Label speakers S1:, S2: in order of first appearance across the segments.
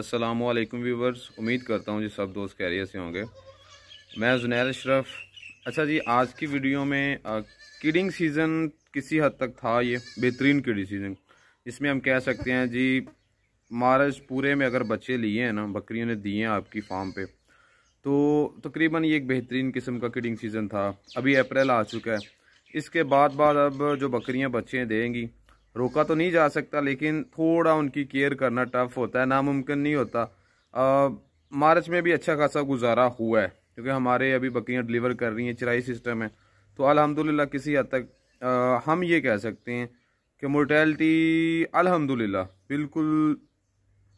S1: Aslam viewers उम्मीद करता हूँ जी सब दोस्त कैरियर से होंगे मैं जुनैर अशरफ अच्छा जी आज की वीडियो में किडिंग सीज़न किसी हद तक था ये बेहतरीन किडिंग सीज़न इसमें हम कह सकते हैं जी मार्च पूरे में अगर बच्चे लिए हैं ना बकरियों ने दिए हैं आपकी फार्म पे तो तकरीबन तो ये एक बेहतरीन किस्म का किडिंग सीज़न था अभी अप्रैल आ चुका है इसके बाद बाद अब जो बकरियाँ बच्चे देंगी रोका तो नहीं जा सकता लेकिन थोड़ा उनकी केयर करना टफ होता है नामुमकिन नहीं होता मार्च में भी अच्छा खासा गुजारा हुआ है क्योंकि हमारे अभी बकरियां डिलीवर कर रही हैं चिराई सिस्टम है तो अल्हम्दुलिल्लाह किसी हद तक हम ये कह सकते हैं कि मोर्टेलिटी अल्हम्दुलिल्लाह बिल्कुल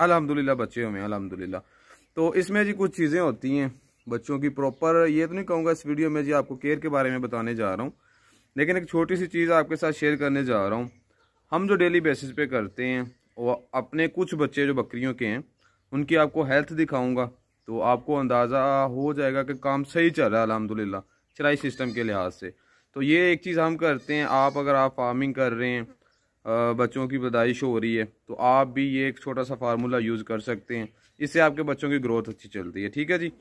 S1: अल्हम्दुलिल्लाह बच्चे हमें हैं अल्हम्दुलिल्लाह तो इसमें जी कुछ चीज़ें होती हैं बच्चों की प्रॉपर ये तो नहीं कहूँगा इस वीडियो में जी आपको केयर के बारे में बताने जा रहा हूँ लेकिन एक छोटी सी चीज़ आपके साथ शेयर करने जा रहा हूँ हम जो डेली बेसिस पे करते हैं और अपने कुछ बच्चे जो बकरियों के हैं उनकी आपको हेल्थ दिखाऊंगा तो आपको अंदाज़ा हो जाएगा कि काम सही चल रहा है अलहमदिल्ला चराई सिस्टम के लिहाज से तो ये एक चीज़ हम करते हैं आप अगर आप फार्मिंग कर रहे हैं बच्चों की पैदाइश हो रही है तो आप भी ये एक छोटा सा फार्मूला यूज़ कर सकते हैं इससे आपके बच्चों की ग्रोथ अच्छी चलती है ठीक है जी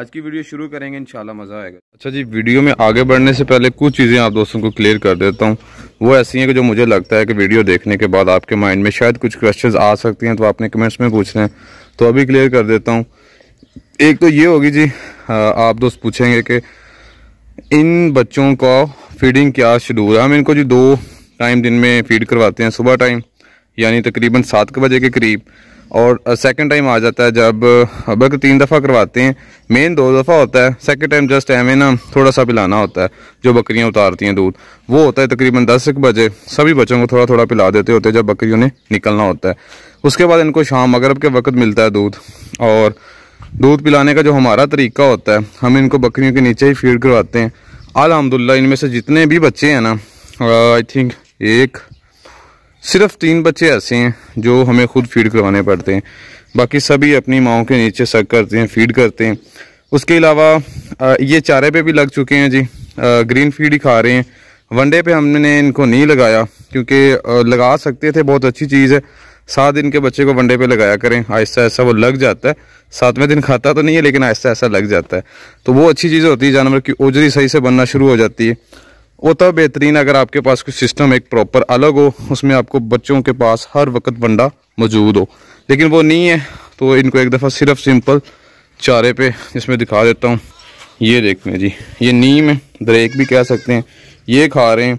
S1: आज की वीडियो शुरू करेंगे इंशाल्लाह मज़ा आएगा अच्छा जी वीडियो में आगे बढ़ने से पहले कुछ चीज़ें आप दोस्तों को क्लियर कर देता हूँ वो ऐसी हैं कि जो मुझे लगता है कि वीडियो देखने के बाद आपके माइंड में शायद कुछ क्वेश्चंस आ सकती हैं तो आपने कमेंट्स में पूछ रहे हैं तो अभी क्लियर कर देता हूँ एक तो ये होगी जी आप दोस्त पूछेंगे कि इन बच्चों का फीडिंग क्या शेड्यूल है हम इनको जी दो टाइम दिन में फीड करवाते हैं सुबह टाइम यानी तकरीबन सात के बजे के करीब और सेकंड टाइम आ जाता है जब अगर तीन दफ़ा करवाते हैं मेन दो दफ़ा होता है सेकंड टाइम जस्ट है ना थोड़ा सा पिलाना होता है जो बकरियां उतारती हैं दूध वो होता है तकरीबन दस एक बजे सभी बच्चों को थोड़ा थोड़ा पिला देते होते हैं जब बकरियों ने निकलना होता है उसके बाद इनको शाम मगरब के वक्त मिलता है दूध और दूध पिलाने का जो हमारा तरीका होता है हम इनको बकरियों के नीचे ही फीड करवाते हैं अलहमदिल्ला इनमें से जितने भी बच्चे हैं ना आई थिंक एक सिर्फ तीन बच्चे ऐसे हैं जो हमें खुद फीड करवाने पड़ते हैं बाकी सभी अपनी माओ के नीचे सक करते हैं फीड करते हैं उसके अलावा ये चारे पे भी लग चुके हैं जी ग्रीन फीड ही खा रहे हैं वनडे पे हमने इनको नहीं लगाया क्योंकि लगा सकते थे बहुत अच्छी चीज़ है सात दिन के बच्चे को वनडे पे लगाया करें आहिस्ता आहिस्ता वो लग जाता है सातवें दिन खाता तो नहीं है लेकिन आहिस्ता आहिस्ता लग जाता है तो वो अच्छी चीज़ होती है जानवर की ओजरी सही से बनना शुरू हो जाती है वो तब तो बेहतरीन अगर आपके पास कोई सिस्टम एक प्रॉपर अलग हो उसमें आपको बच्चों के पास हर वक्त वंडा मौजूद हो लेकिन वो नहीं है तो इनको एक दफ़ा सिर्फ सिंपल चारे पे इसमें दिखा देता हूँ ये देख जी ये नीम है दरेक भी कह सकते हैं ये खा रहे हैं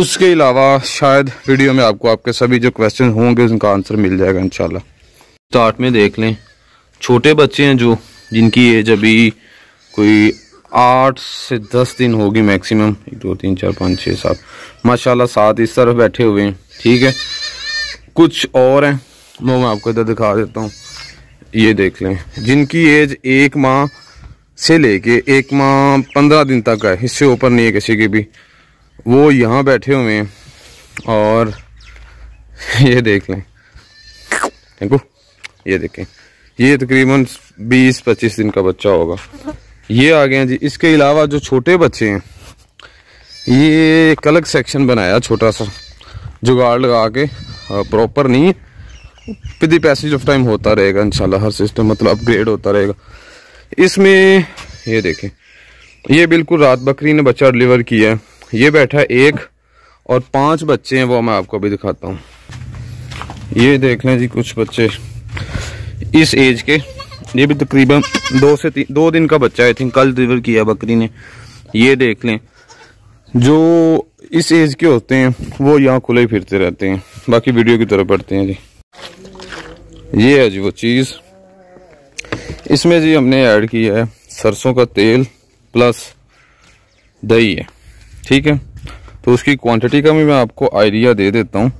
S1: उसके अलावा शायद वीडियो में आपको आपके सभी जो क्वेश्चन होंगे उनका आंसर मिल जाएगा इनशाला स्टार्ट में देख लें छोटे बच्चे हैं जो जिनकी एज अभी कोई आठ से दस दिन होगी मैक्सिमम एक दो तीन चार पाँच छः सात माशाल्लाह सात इस तरफ बैठे हुए हैं ठीक है कुछ और हैं वो मैं आपको इधर दिखा देता हूँ ये देख लें जिनकी एज एक माह से लेके एक माह पंद्रह दिन तक है इससे ऊपर नहीं है किसी के भी वो यहाँ बैठे हुए हैं और ये देख लें देखो ये देखें ये तकरीबन बीस पच्चीस दिन का बच्चा होगा ये आ गए हैं जी इसके अलावा जो छोटे बच्चे हैं ये एक अलग सेक्शन बनाया छोटा सा जुगाड़ लगा के प्रॉपर नहीं विद पैसेज ऑफ टाइम होता रहेगा इंशाल्लाह हर सिस्टम मतलब अपग्रेड होता रहेगा इसमें ये देखें ये बिल्कुल रात बकरी ने बच्चा डिलीवर किया है ये बैठा है एक और पांच बच्चे हैं वो मैं आपको अभी दिखाता हूँ ये देख लें जी कुछ बच्चे इस एज के ये भी तकरीबन दो से तीन दो दिन का बच्चा आई थिंक कल डिलीवर किया बकरी ने ये देख लें जो इस एज के होते हैं वो यहाँ खुले फिरते रहते हैं बाकी वीडियो की तरफ बढ़ते हैं जी ये है जी वो चीज़ इसमें जी हमने ऐड किया है सरसों का तेल प्लस दही है ठीक है तो उसकी क्वांटिटी का भी मैं आपको आइडिया दे देता हूँ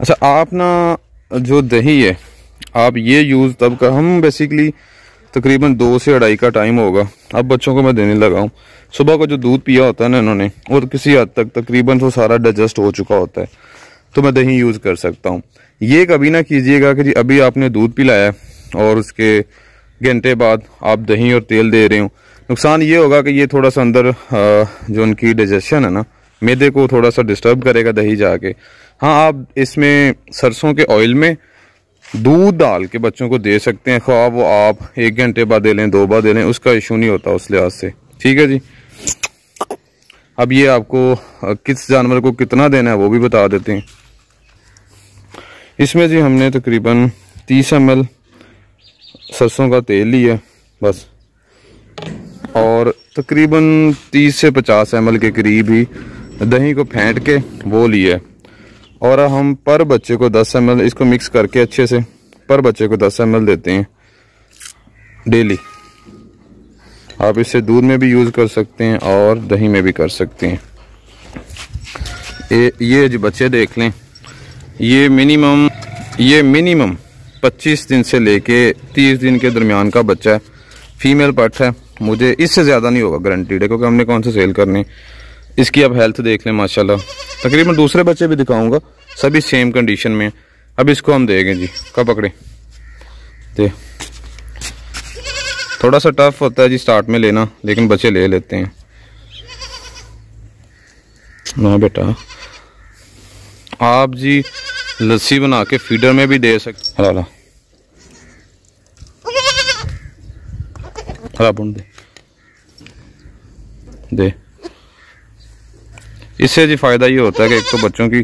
S1: अच्छा आप ना जो दही है आप ये यूज़ तब का हम बेसिकली तकरीबन दो से अढ़ाई का टाइम होगा अब बच्चों को मैं देने लगा हूँ सुबह को जो दूध पिया होता है ना इन्होंने और किसी हद तक तकरीबन तो सारा डाइजेस्ट हो चुका होता है तो मैं दही यूज़ कर सकता हूँ ये कभी ना कीजिएगा कि जी अभी आपने दूध पिलाया और उसके घंटे बाद आप दही और तेल दे रहे हो नुकसान ये होगा कि ये थोड़ा सा अंदर जो उनकी डाइजेशन है ना मैदे को थोड़ा सा डिस्टर्ब करेगा दही जाके हाँ आप इसमें सरसों के ऑयल में दूध डाल के बच्चों को दे सकते हैं ख्वाब वो आप एक घंटे बाद दे लें दो बार दे लें उसका इशू नहीं होता उस लिहाज से ठीक है जी अब ये आपको किस जानवर को कितना देना है वो भी बता देते हैं इसमें जी हमने तकरीबन तीस एम एल सरसों का तेल लिया बस और तकरीबन तीस से पचास एम के करीब ही दही को फेंट के वो लिया और हम पर बच्चे को 10 एम इसको मिक्स करके अच्छे से पर बच्चे को 10 एम देते हैं डेली आप इसे दूध में भी यूज़ कर सकते हैं और दही में भी कर सकते हैं ये ये जो बच्चे देख लें ये मिनिमम ये मिनिमम 25 दिन से लेके 30 दिन के दरमियान का बच्चा है फीमेल पट है मुझे इससे ज़्यादा नहीं होगा गारंटीड है क्योंकि हमने कौन से सेल करनी इसकी अब हेल्थ देख लें माशाल्लाह तकरीबन दूसरे बच्चे भी दिखाऊंगा सभी सेम कंडीशन में अब इसको हम देंगे जी कब पकड़े दे थोड़ा सा टफ होता है जी स्टार्ट में लेना लेकिन बच्चे ले लेते हैं ना बेटा आप जी लस्सी बना के फीडर में भी दे सकते हला हला दे दे इससे जी फ़ायदा ये होता है कि एक तो बच्चों की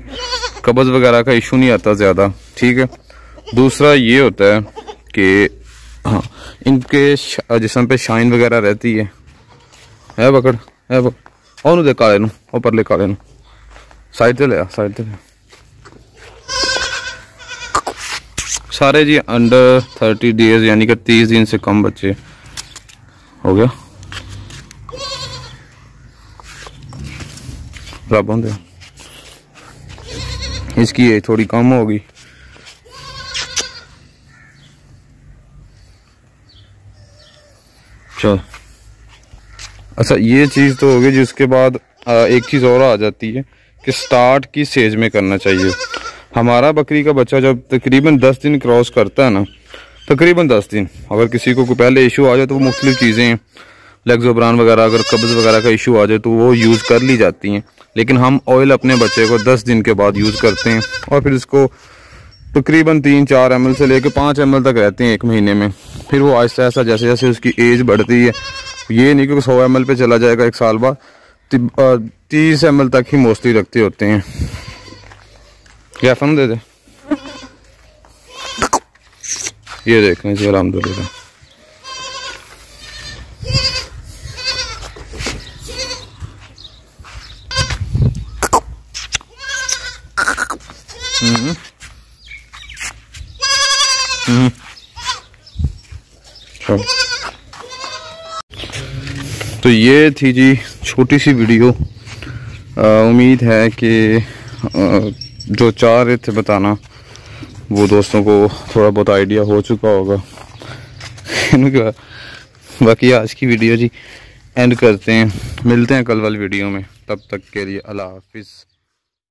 S1: कब्ज़ वगैरह का इशू नहीं आता ज़्यादा ठीक है दूसरा ये होता है कि हाँ इनके जिसम पे शाइन वगैरह रहती है है पकड़ है और दे काले नु परले काले साइड से ले साइड से ले सारे जी अंडर थर्टी डेज यानी कि तीस दिन से कम बच्चे हो गया रब होंगे इसकी ये थोड़ी कम होगी चलो अच्छा ये चीज़ तो होगी जिसके बाद एक चीज़ और आ जाती है कि स्टार्ट की सेज में करना चाहिए हमारा बकरी का बच्चा जब तकरीबन दस दिन क्रॉस करता है ना तकरीबन दस दिन अगर किसी को पहले इशू आ जाए तो वो मुख्तलिफ चीज़ें लेग्स ओबरान वगैरह अगर कब्ज़ वगैरह का इशू आ जाए तो वो यूज़ कर ली जाती हैं लेकिन हम ऑयल अपने बच्चे को दस दिन के बाद यूज़ करते हैं और फिर इसको तकरीबन तीन चार एम से लेकर पाँच एम तक रहते हैं एक महीने में फिर वो आहिस्ता आहिस्ता जैसे जैसे उसकी एज बढ़ती है ये नहीं क्योंकि सौ एम पे चला जाएगा एक साल बाद तीस एम तक ही मोस्टली रखते होते हैं क्या फन दे दे ये देखें जी अलहमदुल्ला हम्म। तो ये थी जी छोटी सी वीडियो उम्मीद है कि जो चाह रहे थे बताना वो दोस्तों को थोड़ा बहुत आइडिया हो चुका होगा बाकी आज की वीडियो जी एंड करते हैं मिलते हैं कल वाली वीडियो में तब तक के लिए अल्लाह हाफिज़